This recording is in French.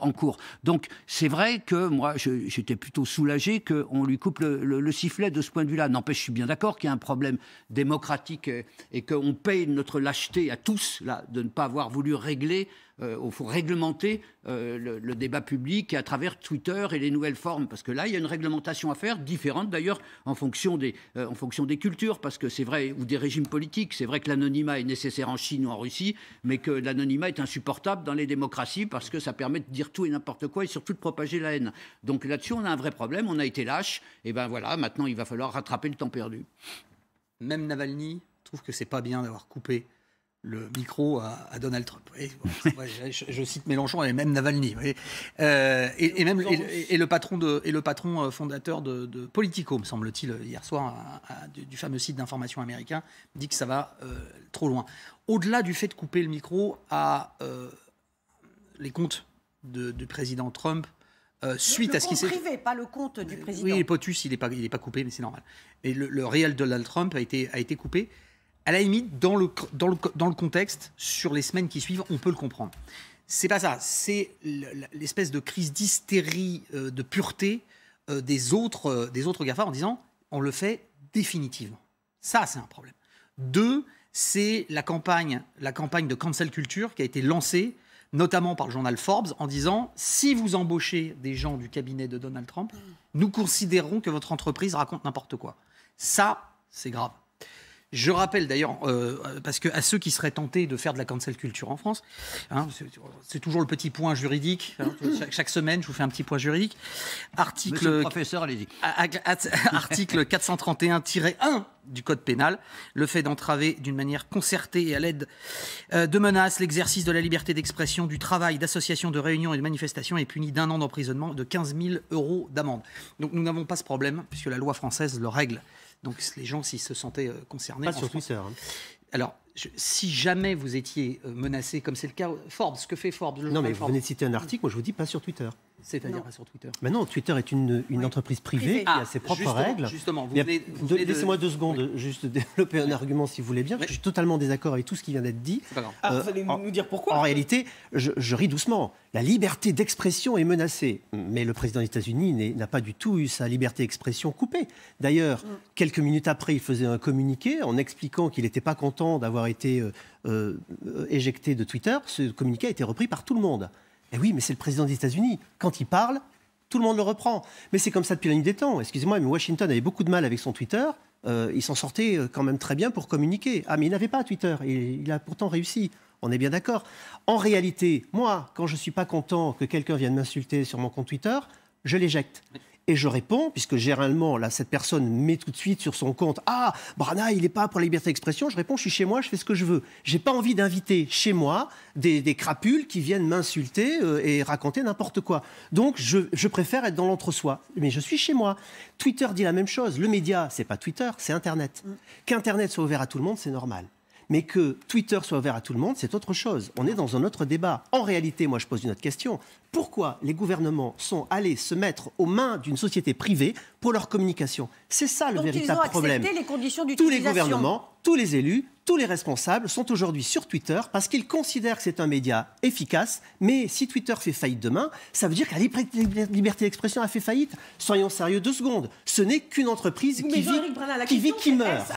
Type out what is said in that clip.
en, cours. Donc c'est vrai que moi, j'étais plutôt soulagé qu'on lui coupe le, sifflet de ce point de vue-là. N'empêche, je suis bien d'accord qu'il y a un problème démocratique et, qu'on paye notre lâcheté à tous là, de ne pas avoir voulu régler euh, au faut réglementer euh, le, débat public à travers Twitter et les nouvelles formes. Parce que là, il y a une réglementation à faire, différente d'ailleurs en, fonction des, euh, en fonction des cultures, parce que c'est vrai, ou des régimes politiques. C'est vrai que l'anonymat est nécessaire en Chine ou en Russie, mais que l'anonymat est insupportable dans les démocraties parce que ça permet de dire tout et n'importe quoi et surtout de propager la haine. Donc là-dessus, on a un vrai problème. On a été lâche. Et ben voilà, maintenant, il va falloir rattraper le temps perdu. Même Navalny trouve que c'est pas bien d'avoir coupé le micro à, Donald Trump. je, cite Mélenchon et même Navalny. Euh, et, même et, le patron et le patron euh, fondateur de, Politico, me semble-t-il, hier soir du, fameux site d'information américain, dit que ça va euh, trop loin. Au-delà du fait de couper le micro à les comptes du président Trump. suite à ce qui s'est privé, pas le compte du président. Oui, le potus, il n'est pas, pas coupé, mais c'est normal. Et le, réel Donald Trump a été, a été coupé à la limite, dans le, dans, le, contexte, sur les semaines qui suivent, on peut le comprendre. C'est pas ça, c'est l'espèce de crise d'hystérie, euh, de pureté euh, des, autres, euh, des autres GAFA en disant on le fait définitivement. Ça, c'est un problème. Deux, c'est la campagne, la campagne de cancel culture qui a été lancée notamment par le journal Forbes, en disant si vous embauchez des gens du cabinet de Donald Trump, nous considérons que votre entreprise raconte n'importe quoi. Ça, c'est grave. Je rappelle d'ailleurs, euh, euh, parce que à ceux qui seraient tentés de faire de la cancel culture en France, hein, c'est toujours le petit point juridique. Hein, chaque, semaine, je vous fais un petit point juridique. Article, article 431-1 du Code pénal, le fait d'entraver d'une manière concertée et à l'aide euh, de menaces l'exercice de la liberté d'expression, du travail, d'association, de réunion et de manifestation est puni d'un an d'emprisonnement, de 15 000 euros d'amende. Donc nous n'avons pas ce problème, puisque la loi française le règle. Donc les gens, s'ils se sentaient euh, concernés. Pas sur Twitter. Hein. Alors, si jamais vous étiez euh, menacé, comme c'est le cas, Forbes, ce que fait Forbes. non, mais vous venez de citer un article, moi je vous dis pas sur Twitter. C'est-à-dire pas sur Twitter. Maintenant, Twitter est une, entreprise privée qui a ses ah, propres règles. Justement, vous, vous Laissez-moi deux secondes, juste développer un argument si vous voulez bien. je suis totalement désaccord avec tout ce qui vient d'être dit. Ah, euh, vous allez nous dire pourquoi En réalité, je, je ris doucement. La liberté d'expression est menacée. Mais le président des États-Unis n'a pas du tout eu sa liberté d'expression coupée. D'ailleurs, mm. quelques minutes après, il faisait un communiqué en expliquant qu'il n'était pas content d'avoir été euh, euh, éjecté de Twitter, ce communiqué a été repris par tout le monde. Et eh oui, mais c'est le président des États-Unis. Quand il parle, tout le monde le reprend. Mais c'est comme ça depuis la nuit des temps. Excusez-moi, mais Washington avait beaucoup de mal avec son Twitter. Euh, il s'en sortait quand même très bien pour communiquer. Ah, mais il n'avait pas Twitter. Il, il a pourtant réussi. On est bien d'accord. En réalité, moi, quand je ne suis pas content que quelqu'un vienne m'insulter sur mon compte Twitter, je l'éjecte. Et je réponds, puisque généralement, là, cette personne met tout de suite sur son compte Ah, Brana, il n'est pas pour la liberté d'expression. Je réponds Je suis chez moi, je fais ce que je veux. Je n'ai pas envie d'inviter chez moi des, crapules qui viennent m'insulter euh, et raconter n'importe quoi. Donc, je, je, préfère être dans l'entre-soi. Mais je suis chez moi. Twitter dit la même chose. Le média, ce n'est pas Twitter, c'est Internet. Mm. Qu'Internet soit ouvert à tout le monde, c'est normal. Mais que Twitter soit ouvert à tout le monde, c'est autre chose. On est dans un autre débat. En réalité, moi, je pose une autre question. Pourquoi les gouvernements sont allés se mettre aux mains d'une société privée pour leur communication C'est ça le Donc véritable ils problème. Les conditions tous les gouvernements, tous les élus, tous les responsables sont aujourd'hui sur Twitter parce qu'ils considèrent que c'est un média efficace. Mais si Twitter fait faillite demain, ça veut dire que la liberté d'expression a fait faillite. Soyons sérieux deux secondes. Ce n'est qu'une entreprise qui, vit, qui meurt.